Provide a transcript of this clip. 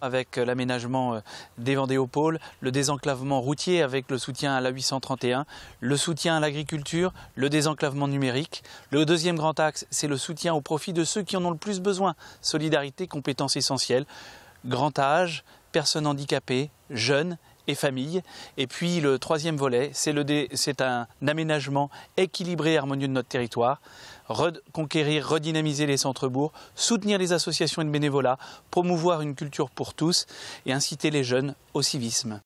avec euh, l'aménagement euh, des Vendéopôles, le désenclavement routier avec le soutien à la 831, le soutien à l'agriculture, le désenclavement numérique. Le deuxième grand axe, c'est le soutien au profit de ceux qui en ont le plus besoin. Solidarité, compétences essentielles, grand âge, personnes handicapées, jeunes et famille. Et puis le troisième volet, c'est un aménagement équilibré et harmonieux de notre territoire, reconquérir, redynamiser les centres-bourgs, soutenir les associations et les bénévolat, promouvoir une culture pour tous et inciter les jeunes au civisme.